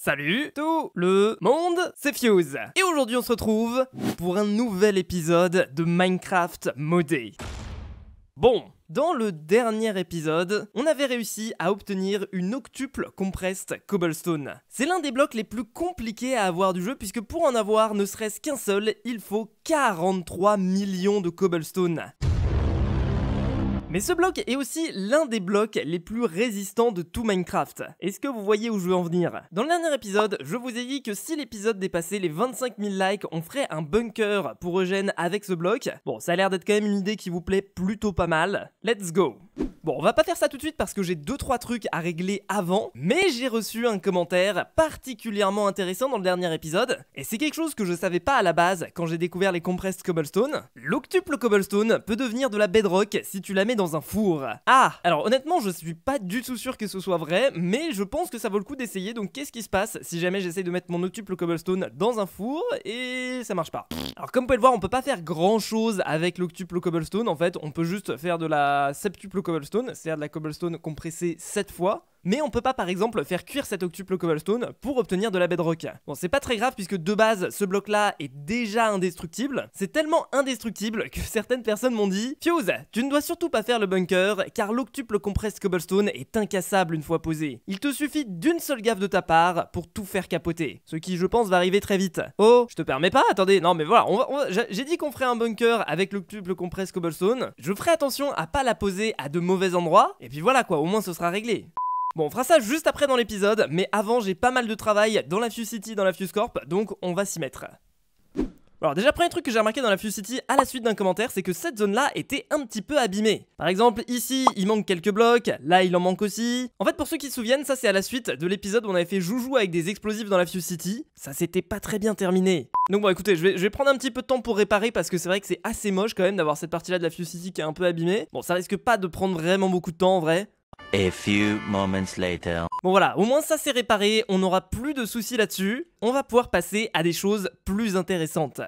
Salut tout le monde, c'est Fuse et aujourd'hui on se retrouve pour un nouvel épisode de Minecraft modé. Bon, dans le dernier épisode, on avait réussi à obtenir une octuple compressed cobblestone. C'est l'un des blocs les plus compliqués à avoir du jeu puisque pour en avoir ne serait-ce qu'un seul, il faut 43 millions de cobblestone. Mais ce bloc est aussi l'un des blocs les plus résistants de tout Minecraft. Est-ce que vous voyez où je veux en venir Dans le dernier épisode, je vous ai dit que si l'épisode dépassait les 25 000 likes, on ferait un bunker pour Eugène avec ce bloc. Bon, ça a l'air d'être quand même une idée qui vous plaît plutôt pas mal. Let's go Bon, on va pas faire ça tout de suite parce que j'ai 2-3 trucs à régler avant, mais j'ai reçu un commentaire particulièrement intéressant dans le dernier épisode, et c'est quelque chose que je savais pas à la base quand j'ai découvert les compressed cobblestone. L'octuple cobblestone peut devenir de la bedrock si tu la mets dans un four. Ah Alors honnêtement, je suis pas du tout sûr que ce soit vrai, mais je pense que ça vaut le coup d'essayer. Donc qu'est-ce qui se passe si jamais j'essaye de mettre mon octuple cobblestone dans un four et ça marche pas Alors comme vous pouvez le voir, on peut pas faire grand chose avec l'octuple cobblestone. En fait, on peut juste faire de la septuple cobblestone, c'est-à-dire de la cobblestone compressée 7 fois. Mais on peut pas par exemple faire cuire cet octuple cobblestone pour obtenir de la bedrock. Bon c'est pas très grave puisque de base ce bloc là est déjà indestructible. C'est tellement indestructible que certaines personnes m'ont dit Fuse, tu ne dois surtout pas faire le bunker car l'octuple compresse cobblestone est incassable une fois posé. Il te suffit d'une seule gaffe de ta part pour tout faire capoter. Ce qui je pense va arriver très vite. Oh, je te permets pas, attendez, non mais voilà, j'ai dit qu'on ferait un bunker avec l'octuple compresse cobblestone. Je ferai attention à pas la poser à de mauvais endroits et puis voilà quoi, au moins ce sera réglé. Bon, on fera ça juste après dans l'épisode, mais avant, j'ai pas mal de travail dans la Fuse City, dans la Fuse Corp, donc on va s'y mettre. Alors déjà, premier truc que j'ai remarqué dans la Fuse City à la suite d'un commentaire, c'est que cette zone-là était un petit peu abîmée. Par exemple, ici, il manque quelques blocs, là, il en manque aussi. En fait, pour ceux qui se souviennent, ça c'est à la suite de l'épisode où on avait fait joujou avec des explosifs dans la Fuse City. Ça s'était pas très bien terminé. Donc bon, écoutez, je vais, je vais, prendre un petit peu de temps pour réparer parce que c'est vrai que c'est assez moche quand même d'avoir cette partie-là de la Fuse City qui est un peu abîmée. Bon, ça risque pas de prendre vraiment beaucoup de temps en vrai. A few moments later. Bon voilà, au moins ça s'est réparé, on n'aura plus de soucis là-dessus. On va pouvoir passer à des choses plus intéressantes.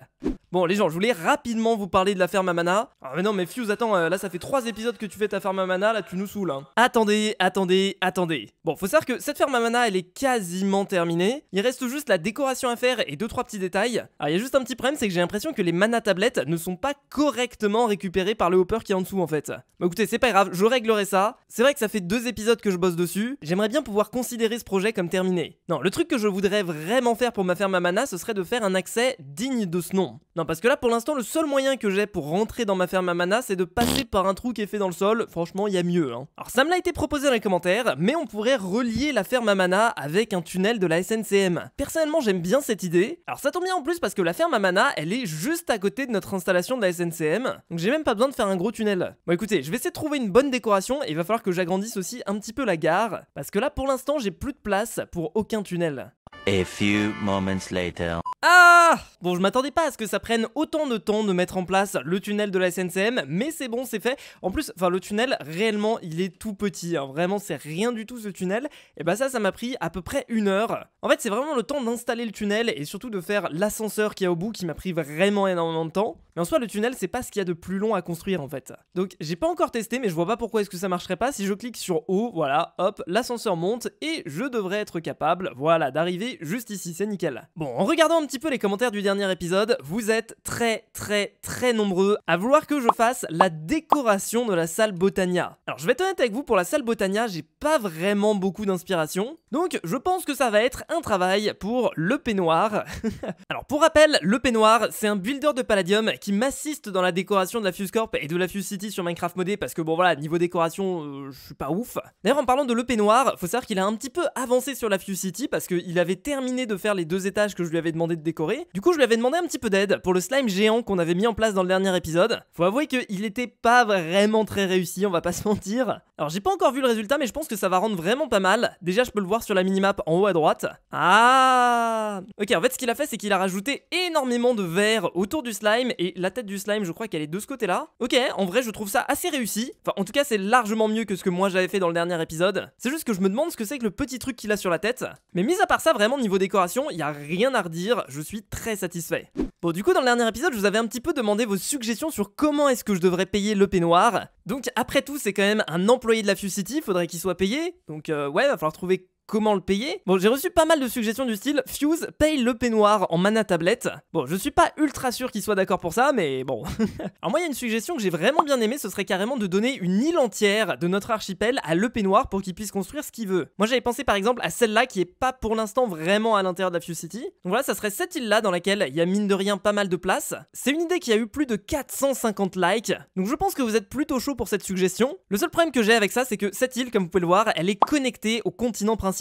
Bon, les gens, je voulais rapidement vous parler de la ferme à mana. Ah, mais non, mais Fuse, attends, euh, là, ça fait trois épisodes que tu fais ta ferme à mana, là, tu nous saoules, hein. Attendez, attendez, attendez. Bon, faut savoir que cette ferme à mana, elle est quasiment terminée. Il reste juste la décoration à faire et deux, trois petits détails. Alors, il y a juste un petit problème, c'est que j'ai l'impression que les mana tablettes ne sont pas correctement récupérées par le hopper qui est en dessous, en fait. Bah, écoutez, c'est pas grave, je réglerai ça. C'est vrai que ça fait deux épisodes que je bosse dessus. J'aimerais bien pouvoir considérer ce projet comme terminé. Non, le truc que je voudrais vraiment faire pour ma ferme à mana, ce serait de faire un accès digne de ce nom parce que là, pour l'instant, le seul moyen que j'ai pour rentrer dans ma ferme à mana, c'est de passer par un trou qui est fait dans le sol. Franchement, il y a mieux. Hein. Alors, ça me l'a été proposé dans les commentaires, mais on pourrait relier la ferme à mana avec un tunnel de la SNCM. Personnellement, j'aime bien cette idée. Alors, ça tombe bien en plus parce que la ferme à mana, elle est juste à côté de notre installation de la SNCM. Donc, j'ai même pas besoin de faire un gros tunnel. Bon, écoutez, je vais essayer de trouver une bonne décoration et il va falloir que j'agrandisse aussi un petit peu la gare. Parce que là, pour l'instant, j'ai plus de place pour aucun tunnel. A few moments later. Ah Bon, je m'attendais pas à ce que ça prenne autant de temps de mettre en place le tunnel de la SNCM, mais c'est bon, c'est fait. En plus, enfin, le tunnel, réellement, il est tout petit. Hein. Vraiment, c'est rien du tout ce tunnel. Et bah, ça, ça m'a pris à peu près une heure. En fait, c'est vraiment le temps d'installer le tunnel et surtout de faire l'ascenseur qui y a au bout qui m'a pris vraiment énormément de temps. Mais en soi, le tunnel, c'est pas ce qu'il y a de plus long à construire en fait. Donc, j'ai pas encore testé, mais je vois pas pourquoi est-ce que ça marcherait pas. Si je clique sur haut, voilà, hop, l'ascenseur monte et je devrais être capable, voilà, d'arriver juste ici. C'est nickel. Bon, en regardant petit peu les commentaires du dernier épisode, vous êtes très très très nombreux à vouloir que je fasse la décoration de la salle Botania. Alors je vais être honnête avec vous, pour la salle Botania, j'ai pas vraiment beaucoup d'inspiration. Donc je pense que ça va être un travail pour le peignoir. Alors pour rappel, le peignoir, c'est un builder de palladium qui m'assiste dans la décoration de la Fuse Corp et de la Fuse City sur Minecraft modé parce que bon voilà, niveau décoration, euh, je suis pas ouf. D'ailleurs en parlant de le peignoir, faut savoir qu'il a un petit peu avancé sur la Fuse City parce qu'il avait terminé de faire les deux étages que je lui avais demandé décoré Du coup, je lui avais demandé un petit peu d'aide pour le slime géant qu'on avait mis en place dans le dernier épisode. Faut avouer qu'il était pas vraiment très réussi, on va pas se mentir. Alors, j'ai pas encore vu le résultat, mais je pense que ça va rendre vraiment pas mal. Déjà, je peux le voir sur la minimap en haut à droite. Ah Ok, en fait, ce qu'il a fait, c'est qu'il a rajouté énormément de verre autour du slime, et la tête du slime, je crois qu'elle est de ce côté-là. Ok, en vrai, je trouve ça assez réussi. Enfin, en tout cas, c'est largement mieux que ce que moi j'avais fait dans le dernier épisode. C'est juste que je me demande ce que c'est que le petit truc qu'il a sur la tête. Mais mis à part ça, vraiment, niveau décoration, il y a rien à redire je suis très satisfait. Bon du coup dans le dernier épisode je vous avais un petit peu demandé vos suggestions sur comment est-ce que je devrais payer le peignoir. Donc après tout c'est quand même un employé de la Fusity, City, faudrait qu'il soit payé. Donc euh, ouais, il va falloir trouver comment le payer Bon, j'ai reçu pas mal de suggestions du style Fuse paye le peignoir en mana tablette. Bon, je suis pas ultra sûr qu'il soit d'accord pour ça, mais bon. Alors moi, il y a une suggestion que j'ai vraiment bien aimée, ce serait carrément de donner une île entière de notre archipel à le peignoir pour qu'il puisse construire ce qu'il veut. Moi, j'avais pensé par exemple à celle-là qui est pas pour l'instant vraiment à l'intérieur de la Fuse City. Donc voilà, ça serait cette île-là dans laquelle il y a mine de rien pas mal de place. C'est une idée qui a eu plus de 450 likes, donc je pense que vous êtes plutôt chaud pour cette suggestion. Le seul problème que j'ai avec ça, c'est que cette île, comme vous pouvez le voir, elle est connectée au continent principal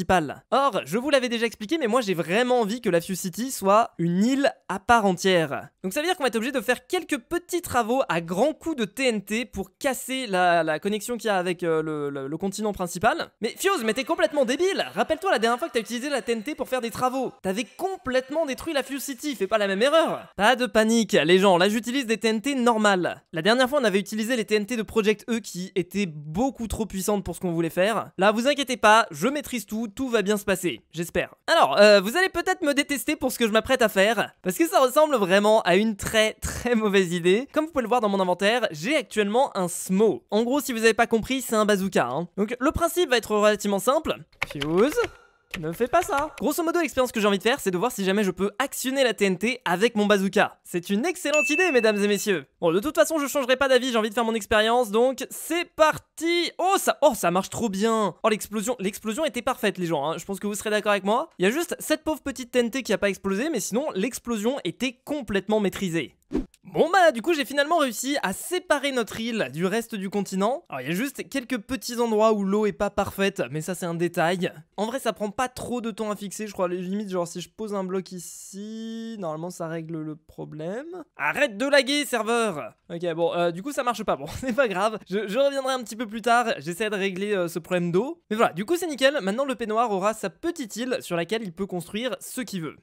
Or, je vous l'avais déjà expliqué, mais moi j'ai vraiment envie que la Few City soit une île à part entière. Donc ça veut dire qu'on va être obligé de faire quelques petits travaux à grands coups de TNT pour casser la, connexion qu'il y a avec euh, le, continent principal. Mais Fuse, mais t'es complètement débile Rappelle-toi la dernière fois que t'as utilisé la TNT pour faire des travaux. T'avais complètement détruit la Fuse City, fais pas la même erreur Pas de panique, les gens, là j'utilise des TNT normales. La dernière fois on avait utilisé les TNT de Project E qui étaient beaucoup trop puissantes pour ce qu'on voulait faire. Là vous inquiétez pas, je maîtrise tout, tout va bien se passer, j'espère. Alors, euh, vous allez peut-être me détester pour ce que je m'apprête à faire, parce que ça ressemble vraiment à une très très mauvaise idée. Comme vous pouvez le voir dans mon inventaire, j'ai actuellement un SMO. En gros, si vous n'avez pas compris, c'est un bazooka. Hein. Donc le principe va être relativement simple. Fuse... Ne fais pas ça Grosso modo, l'expérience que j'ai envie de faire, c'est de voir si jamais je peux actionner la TNT avec mon bazooka. C'est une excellente idée, mesdames et messieurs Bon, de toute façon, je changerai pas d'avis, j'ai envie de faire mon expérience, donc c'est parti Oh, ça oh ça marche trop bien Oh, l'explosion l'explosion était parfaite, les gens, hein. je pense que vous serez d'accord avec moi. Il y a juste cette pauvre petite TNT qui a pas explosé, mais sinon, l'explosion était complètement maîtrisée. Bon bah du coup j'ai finalement réussi à séparer notre île du reste du continent. Alors il y a juste quelques petits endroits où l'eau est pas parfaite, mais ça c'est un détail. En vrai ça prend pas trop de temps à fixer, je crois les limites genre si je pose un bloc ici, normalement ça règle le problème. Arrête de laguer serveur Ok bon euh, du coup ça marche pas, bon c'est pas grave, je, reviendrai un petit peu plus tard, j'essaie de régler euh, ce problème d'eau. Mais voilà du coup c'est nickel, maintenant le peignoir aura sa petite île sur laquelle il peut construire ce qu'il veut.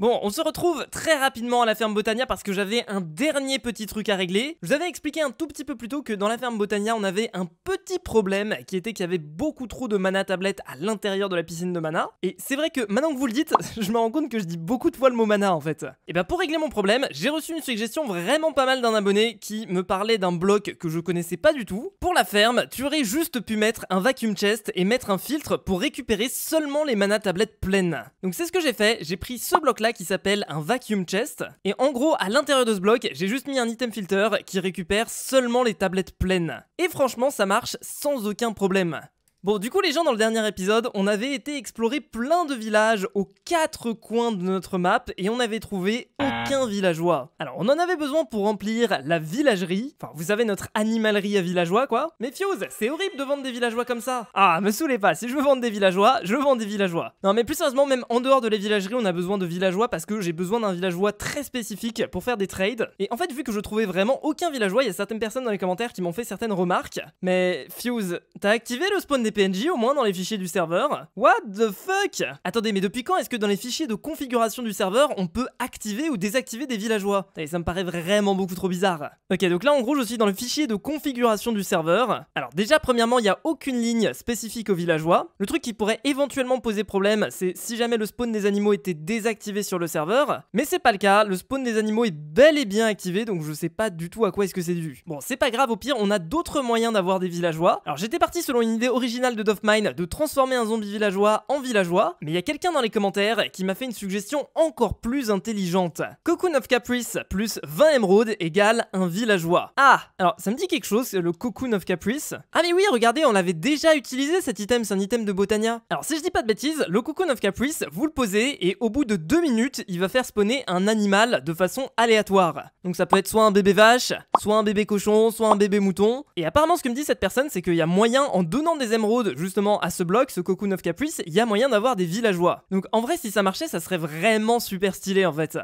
Bon, on se retrouve très rapidement à la ferme Botania parce que j'avais un dernier petit truc à régler. Je vous avais expliqué un tout petit peu plus tôt que dans la ferme Botania, on avait un petit problème qui était qu'il y avait beaucoup trop de mana tablette à l'intérieur de la piscine de mana. Et c'est vrai que maintenant que vous le dites, je me rends compte que je dis beaucoup de fois le mot mana en fait. Et bah pour régler mon problème, j'ai reçu une suggestion vraiment pas mal d'un abonné qui me parlait d'un bloc que je connaissais pas du tout. Pour la ferme, tu aurais juste pu mettre un vacuum chest et mettre un filtre pour récupérer seulement les mana tablettes pleines. Donc c'est ce que j'ai fait, j'ai pris ce bloc là qui s'appelle un vacuum chest. Et en gros, à l'intérieur de ce bloc, j'ai juste mis un item filter qui récupère seulement les tablettes pleines. Et franchement, ça marche sans aucun problème. Bon, du coup, les gens, dans le dernier épisode, on avait été explorer plein de villages aux quatre coins de notre map et on avait trouvé ah. aucun villageois. Alors, on en avait besoin pour remplir la villagerie. Enfin, vous savez, notre animalerie à villageois, quoi. Mais Fuse, c'est horrible de vendre des villageois comme ça. Ah, me saoulez pas, si je veux vendre des villageois, je vends des villageois. Non, mais plus sérieusement, même en dehors de la villagerie, on a besoin de villageois parce que j'ai besoin d'un villageois très spécifique pour faire des trades. Et en fait, vu que je trouvais vraiment aucun villageois, il y a certaines personnes dans les commentaires qui m'ont fait certaines remarques. Mais Fuse, t'as activé le spawn des PNJ au moins dans les fichiers du serveur. What the fuck Attendez, mais depuis quand est-ce que dans les fichiers de configuration du serveur, on peut activer ou désactiver des villageois ça me paraît vraiment beaucoup trop bizarre. Ok, donc là en gros, je suis dans le fichier de configuration du serveur. Alors déjà, premièrement, il n'y a aucune ligne spécifique aux villageois. Le truc qui pourrait éventuellement poser problème, c'est si jamais le spawn des animaux était désactivé sur le serveur. Mais c'est pas le cas, le spawn des animaux est bel et bien activé, donc je sais pas du tout à quoi est-ce que c'est dû. Bon, c'est pas grave, au pire, on a d'autres moyens d'avoir des villageois. Alors j'étais parti selon une idée originale de Dofmine de transformer un zombie villageois en villageois, mais il y a quelqu'un dans les commentaires qui m'a fait une suggestion encore plus intelligente. Cocoon of Caprice plus 20 émeraudes égale un villageois. Ah, alors ça me dit quelque chose, le Cocoon of Caprice. Ah mais oui, regardez, on l'avait déjà utilisé cet item, c'est un item de Botania. Alors si je dis pas de bêtises, le Cocoon of Caprice, vous le posez et au bout de deux minutes, il va faire spawner un animal de façon aléatoire. Donc ça peut être soit un bébé vache, soit un bébé cochon, soit un bébé mouton. Et apparemment ce que me dit cette personne, c'est qu'il y a moyen, en donnant des émeraudes justement à ce bloc, ce Cocoon of Caprice, il y a moyen d'avoir des villageois. Donc en vrai si ça marchait ça serait vraiment super stylé en fait.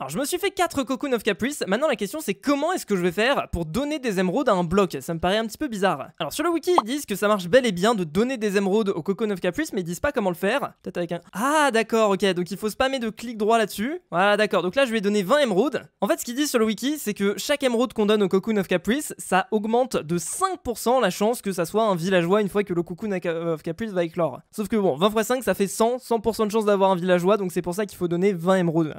Alors je me suis fait 4 Cocoon of Caprice, maintenant la question c'est comment est-ce que je vais faire pour donner des émeraudes à un bloc, ça me paraît un petit peu bizarre. Alors sur le wiki ils disent que ça marche bel et bien de donner des émeraudes au Cocoon of Caprice mais ils disent pas comment le faire. Peut-être avec un... Ah d'accord ok donc il faut spammer de clic droit là-dessus. Voilà d'accord donc là je vais donner 20 émeraudes. En fait ce qu'ils disent sur le wiki c'est que chaque émeraude qu'on donne au Cocoon of Caprice ça augmente de 5% la chance que ça soit un villageois une fois que le Cocoon of Caprice va éclore. Sauf que bon 20 x 5 ça fait 100, 100% de chance d'avoir un villageois donc c'est pour ça qu'il faut donner 20 émeraudes.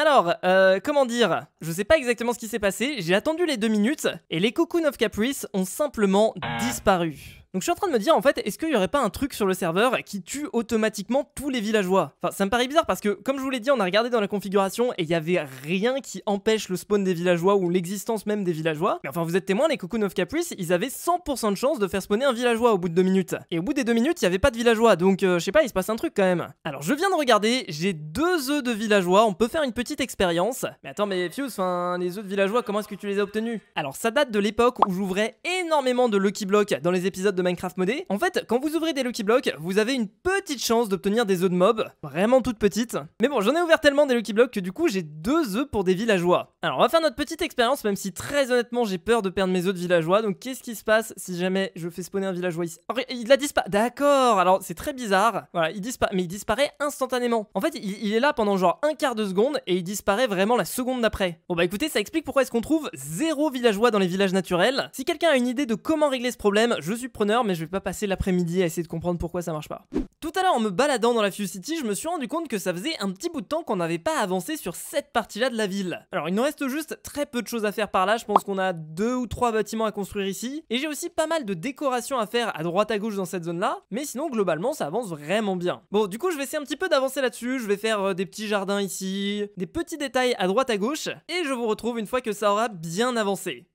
Alors, euh, comment dire Je sais pas exactement ce qui s'est passé, j'ai attendu les deux minutes, et les cocoons of Caprice ont simplement ah. disparu. Donc je suis en train de me dire en fait, est-ce qu'il n'y aurait pas un truc sur le serveur qui tue automatiquement tous les villageois Enfin, ça me paraît bizarre parce que, comme je vous l'ai dit, on a regardé dans la configuration et il n'y avait rien qui empêche le spawn des villageois ou l'existence même des villageois. Mais enfin, vous êtes témoin, les Cocoon of Caprice, ils avaient 100% de chance de faire spawner un villageois au bout de 2 minutes. Et au bout des 2 minutes, il n'y avait pas de villageois, donc euh, je sais pas, il se passe un truc quand même. Alors je viens de regarder, j'ai deux œufs de villageois, on peut faire une petite expérience. Mais attends, mais Fuse, enfin, les œufs de villageois, comment est-ce que tu les as obtenus Alors ça date de l'époque où j'ouvrais énormément de Lucky Block dans les épisodes de de Minecraft modé. En fait, quand vous ouvrez des Lucky Blocks, vous avez une petite chance d'obtenir des œufs de mob, vraiment toute petite. Mais bon, j'en ai ouvert tellement des Lucky Blocks que du coup, j'ai deux œufs pour des villageois. Alors, on va faire notre petite expérience, même si très honnêtement, j'ai peur de perdre mes œufs de villageois. Donc, qu'est-ce qui se passe si jamais je fais spawner un villageois ici Il la disparaît. D'accord, alors c'est très bizarre. Voilà, il disparaît, mais il disparaît instantanément. En fait, il est là pendant genre un quart de seconde et il disparaît vraiment la seconde d'après. Bon, bah écoutez, ça explique pourquoi est-ce qu'on trouve zéro villageois dans les villages naturels. Si quelqu'un a une idée de comment régler ce problème, je suis preneur mais je vais pas passer l'après-midi à essayer de comprendre pourquoi ça marche pas. Tout à l'heure, en me baladant dans la Fuse City, je me suis rendu compte que ça faisait un petit bout de temps qu'on n'avait pas avancé sur cette partie-là de la ville. Alors, il nous reste juste très peu de choses à faire par là, je pense qu'on a deux ou trois bâtiments à construire ici, et j'ai aussi pas mal de décorations à faire à droite à gauche dans cette zone-là, mais sinon, globalement, ça avance vraiment bien. Bon, du coup, je vais essayer un petit peu d'avancer là-dessus, je vais faire euh, des petits jardins ici, des petits détails à droite à gauche, et je vous retrouve une fois que ça aura bien avancé.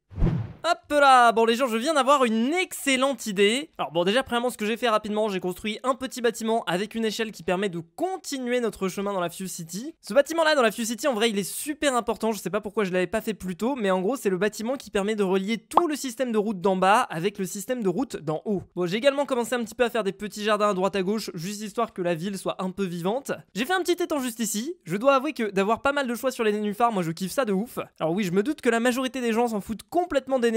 Hop là Bon les gens, je viens d'avoir une excellente idée. Alors bon, déjà, premièrement, ce que j'ai fait rapidement, j'ai construit un petit bâtiment avec une échelle qui permet de continuer notre chemin dans la Fuse City. Ce bâtiment-là, dans la Fuse City, en vrai, il est super important. Je sais pas pourquoi je l'avais pas fait plus tôt, mais en gros, c'est le bâtiment qui permet de relier tout le système de route d'en bas avec le système de route d'en haut. Bon, j'ai également commencé un petit peu à faire des petits jardins à droite à gauche, juste histoire que la ville soit un peu vivante. J'ai fait un petit étang juste ici. Je dois avouer que d'avoir pas mal de choix sur les nénuphars, moi je kiffe ça de ouf. Alors oui, je me doute que la majorité des gens s'en foutent complètement des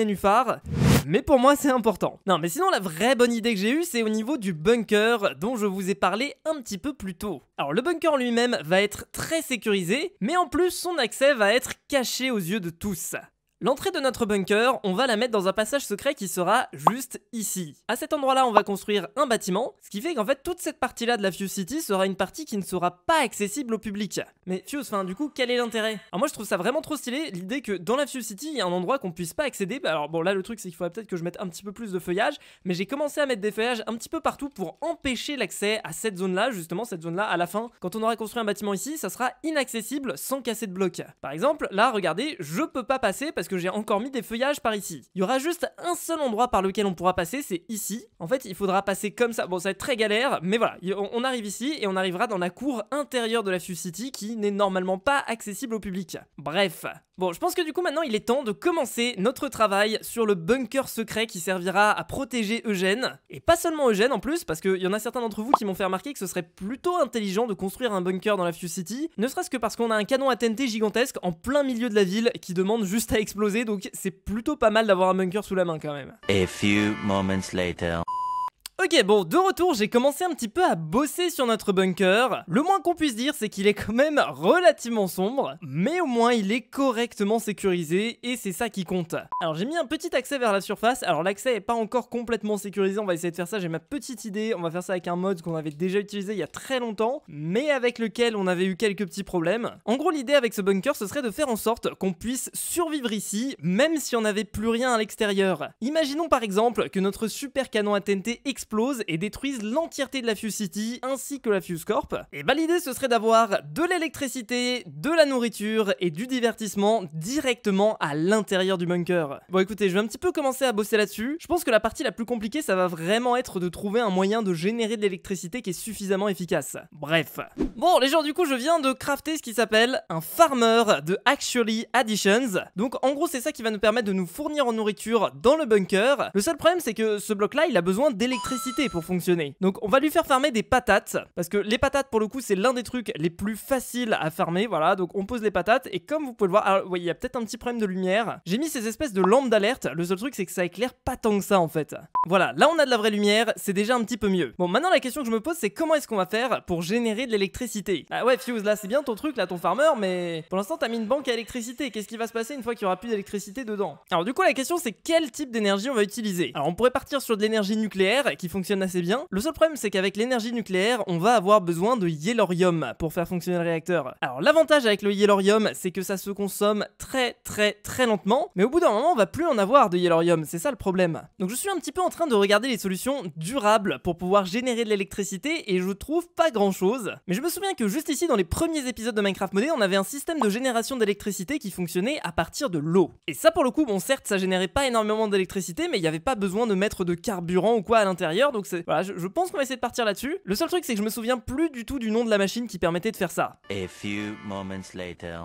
mais pour moi c'est important. Non mais sinon la vraie bonne idée que j'ai eue c'est au niveau du bunker dont je vous ai parlé un petit peu plus tôt. Alors le bunker lui-même va être très sécurisé mais en plus son accès va être caché aux yeux de tous. L'entrée de notre bunker, on va la mettre dans un passage secret qui sera juste ici. À cet endroit-là, on va construire un bâtiment, ce qui fait qu'en fait, toute cette partie-là de la Fuse City sera une partie qui ne sera pas accessible au public. Mais Fuse, enfin, du coup, quel est l'intérêt Alors moi, je trouve ça vraiment trop stylé, l'idée que dans la Fuse City, il y a un endroit qu'on puisse pas accéder. Bah, alors bon, là, le truc, c'est qu'il faudrait peut-être que je mette un petit peu plus de feuillage, mais j'ai commencé à mettre des feuillages un petit peu partout pour empêcher l'accès à cette zone-là, justement, cette zone-là, à la fin. Quand on aura construit un bâtiment ici, ça sera inaccessible sans casser de blocs. Par exemple, là, regardez, je peux pas passer parce que que j'ai encore mis des feuillages par ici. Il y aura juste un seul endroit par lequel on pourra passer, c'est ici. En fait, il faudra passer comme ça. Bon, ça va être très galère, mais voilà, on arrive ici et on arrivera dans la cour intérieure de la Fuse City qui n'est normalement pas accessible au public. Bref. Bon, je pense que du coup maintenant il est temps de commencer notre travail sur le bunker secret qui servira à protéger Eugène. Et pas seulement Eugène en plus, parce qu'il y en a certains d'entre vous qui m'ont fait remarquer que ce serait plutôt intelligent de construire un bunker dans la Fuse City, ne serait-ce que parce qu'on a un canon à gigantesque en plein milieu de la ville qui demande juste à exploser donc c'est plutôt pas mal d'avoir un bunker sous la main quand même. A few moments later. Ok bon, de retour j'ai commencé un petit peu à bosser sur notre bunker. Le moins qu'on puisse dire c'est qu'il est quand même relativement sombre, mais au moins il est correctement sécurisé et c'est ça qui compte. Alors j'ai mis un petit accès vers la surface, alors l'accès est pas encore complètement sécurisé, on va essayer de faire ça, j'ai ma petite idée, on va faire ça avec un mode qu'on avait déjà utilisé il y a très longtemps, mais avec lequel on avait eu quelques petits problèmes. En gros l'idée avec ce bunker ce serait de faire en sorte qu'on puisse survivre ici, même si on n'avait plus rien à l'extérieur. Imaginons par exemple que notre super canon à TNT explose Explose et détruisent l'entièreté de la Fuse City ainsi que la Fuse Corp. Et bah l'idée ce serait d'avoir de l'électricité, de la nourriture et du divertissement directement à l'intérieur du bunker. Bon écoutez, je vais un petit peu commencer à bosser là-dessus. Je pense que la partie la plus compliquée ça va vraiment être de trouver un moyen de générer de l'électricité qui est suffisamment efficace. Bref. Bon les gens du coup je viens de crafter ce qui s'appelle un farmer de Actually Additions. Donc en gros c'est ça qui va nous permettre de nous fournir en nourriture dans le bunker. Le seul problème c'est que ce bloc là il a besoin d'électricité pour fonctionner. Donc on va lui faire fermer des patates, parce que les patates pour le coup c'est l'un des trucs les plus faciles à fermer. voilà, donc on pose les patates, et comme vous pouvez le voir, alors il y a peut-être un petit problème de lumière, j'ai mis ces espèces de lampes d'alerte, le seul truc c'est que ça éclaire pas tant que ça en fait. Voilà, là on a de la vraie lumière, c'est déjà un petit peu mieux. Bon maintenant la question que je me pose c'est comment est-ce qu'on va faire pour générer de l'électricité Ah ouais Fuse, là c'est bien ton truc là, ton farmer, mais pour l'instant t'as mis une banque à électricité, qu'est-ce qui va se passer une fois qu'il y aura plus d'électricité dedans Alors du coup la question c'est quel type d'énergie on va utiliser Alors on pourrait partir sur de l'énergie nucléaire qui fonctionne assez bien. Le seul problème, c'est qu'avec l'énergie nucléaire, on va avoir besoin de yellorium pour faire fonctionner le réacteur. Alors l'avantage avec le yellorium, c'est que ça se consomme très très très lentement, mais au bout d'un moment, on va plus en avoir de yellorium, c'est ça le problème. Donc je suis un petit peu en train de regarder les solutions durables pour pouvoir générer de l'électricité et je trouve pas grand chose. Mais je me souviens que juste ici, dans les premiers épisodes de Minecraft Modé, on avait un système de génération d'électricité qui fonctionnait à partir de l'eau. Et ça pour le coup, bon certes, ça générait pas énormément d'électricité, mais il n'y avait pas besoin de mettre de carburant ou quoi à l'intérieur donc voilà, je, pense qu'on va essayer de partir là-dessus. Le seul truc, c'est que je me souviens plus du tout du nom de la machine qui permettait de faire ça. later.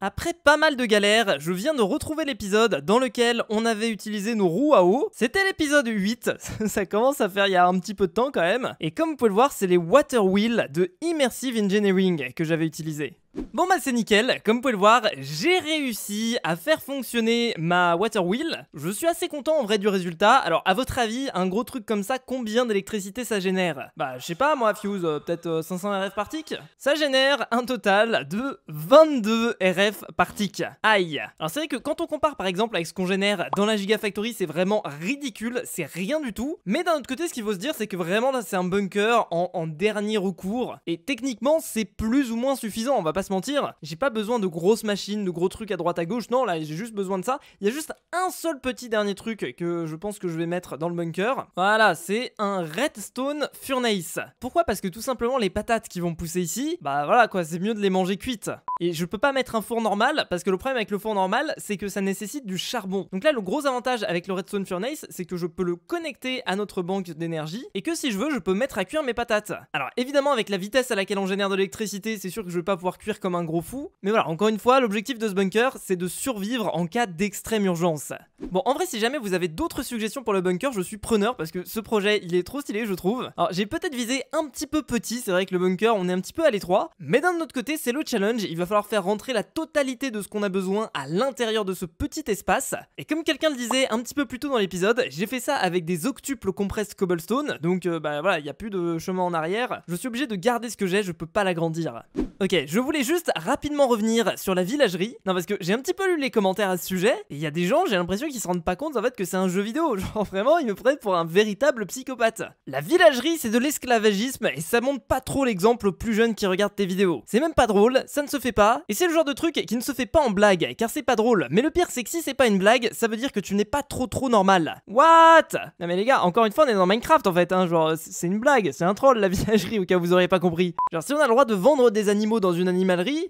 Après pas mal de galères, je viens de retrouver l'épisode dans lequel on avait utilisé nos roues à eau. C'était l'épisode 8, ça commence à faire il y a un petit peu de temps quand même. Et comme vous pouvez le voir, c'est les Water Wheels de Immersive Engineering que j'avais utilisé. Bon bah c'est nickel, comme vous pouvez le voir, j'ai réussi à faire fonctionner ma water wheel. Je suis assez content en vrai du résultat. Alors à votre avis, un gros truc comme ça, combien d'électricité ça génère Bah je sais pas moi Fuse, euh, peut-être 500 euh, RF par tick Ça génère un total de 22 RF par tick. Aïe Alors c'est vrai que quand on compare par exemple avec ce qu'on génère dans la Gigafactory, c'est vraiment ridicule, c'est rien du tout. Mais d'un autre côté, ce qu'il faut se dire, c'est que vraiment là c'est un bunker en, en dernier recours. Et techniquement, c'est plus ou moins suffisant, on va pas mentir, j'ai pas besoin de grosses machines, de gros trucs à droite à gauche, non, là j'ai juste besoin de ça. Il y a juste un seul petit dernier truc que je pense que je vais mettre dans le bunker. Voilà, c'est un redstone furnace. Pourquoi Parce que tout simplement les patates qui vont pousser ici, bah voilà quoi, c'est mieux de les manger cuites. Et je peux pas mettre un four normal, parce que le problème avec le four normal, c'est que ça nécessite du charbon. Donc là, le gros avantage avec le redstone furnace, c'est que je peux le connecter à notre banque d'énergie, et que si je veux, je peux mettre à cuire mes patates. Alors évidemment, avec la vitesse à laquelle on génère de l'électricité, c'est sûr que je vais pas pouvoir cuire comme un gros fou. Mais voilà, encore une fois, l'objectif de ce bunker, c'est de survivre en cas d'extrême urgence. Bon, en vrai, si jamais vous avez d'autres suggestions pour le bunker, je suis preneur parce que ce projet, il est trop stylé, je trouve. Alors, j'ai peut-être visé un petit peu petit, c'est vrai que le bunker, on est un petit peu à l'étroit. Mais d'un autre côté, c'est le challenge, il va falloir faire rentrer la totalité de ce qu'on a besoin à l'intérieur de ce petit espace. Et comme quelqu'un le disait un petit peu plus tôt dans l'épisode, j'ai fait ça avec des octuples compressed cobblestone, donc euh, bah voilà, il n'y a plus de chemin en arrière. Je suis obligé de garder ce que j'ai, je peux pas l'agrandir. Ok, je voulais juste rapidement revenir sur la villagerie. Non, parce que j'ai un petit peu lu les commentaires à ce sujet. il y a des gens, j'ai l'impression qu'ils se rendent pas compte en fait que c'est un jeu vidéo. Genre vraiment, ils me prennent pour un véritable psychopathe. La villagerie, c'est de l'esclavagisme et ça montre pas trop l'exemple aux plus jeunes qui regardent tes vidéos. C'est même pas drôle, ça ne se fait pas. Et c'est le genre de truc qui ne se fait pas en blague, car c'est pas drôle. Mais le pire, c'est que si c'est pas une blague, ça veut dire que tu n'es pas trop trop normal. What Non mais les gars, encore une fois, on est dans Minecraft en fait, hein. Genre, c'est une blague, c'est un troll la villagerie au cas où vous auriez pas compris. Genre, si on a le droit de vendre des animaux dans une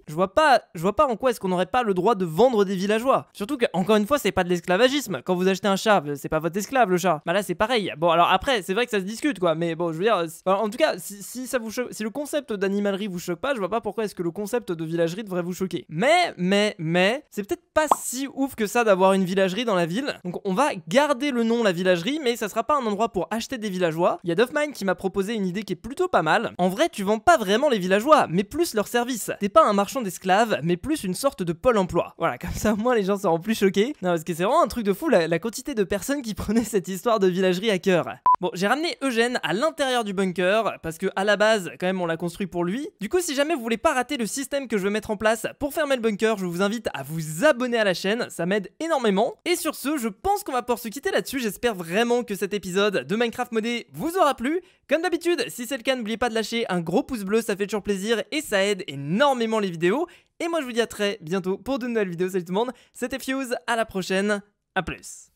je vois pas, je vois pas en quoi est-ce qu'on n'aurait pas le droit de vendre des villageois. Surtout que, encore une fois, c'est pas de l'esclavagisme. Quand vous achetez un chat, c'est pas votre esclave le chat. Bah là, c'est pareil. Bon, alors après, c'est vrai que ça se discute quoi, mais bon, je veux dire, en tout cas, si, ça vous choque, si le concept d'animalerie vous choque pas, je vois pas pourquoi est-ce que le concept de villagerie devrait vous choquer. Mais, mais, mais, c'est peut-être pas si ouf que ça d'avoir une villagerie dans la ville. Donc on va garder le nom la villagerie, mais ça sera pas un endroit pour acheter des villageois. Il y a qui m'a proposé une idée qui est plutôt pas mal. En vrai, tu vends pas vraiment les villageois, mais plus leurs services pas un marchand d'esclaves, mais plus une sorte de pôle emploi. Voilà, comme ça au moins les gens seront plus choqués. Non, parce que c'est vraiment un truc de fou la quantité de personnes qui prenaient cette histoire de villagerie à cœur. Bon, j'ai ramené Eugène à l'intérieur du bunker, parce que à la base, quand même, on l'a construit pour lui. Du coup, si jamais vous voulez pas rater le système que je vais mettre en place pour fermer le bunker, je vous invite à vous abonner à la chaîne, ça m'aide énormément. Et sur ce, je pense qu'on va pouvoir se quitter là-dessus, j'espère vraiment que cet épisode de Minecraft modé vous aura plu. Comme d'habitude, si c'est le cas, n'oubliez pas de lâcher un gros pouce bleu, ça fait toujours plaisir et ça aide énormément les vidéos. Et moi, je vous dis à très bientôt pour de nouvelles vidéos, salut tout le monde, c'était Fuse, à la prochaine, à plus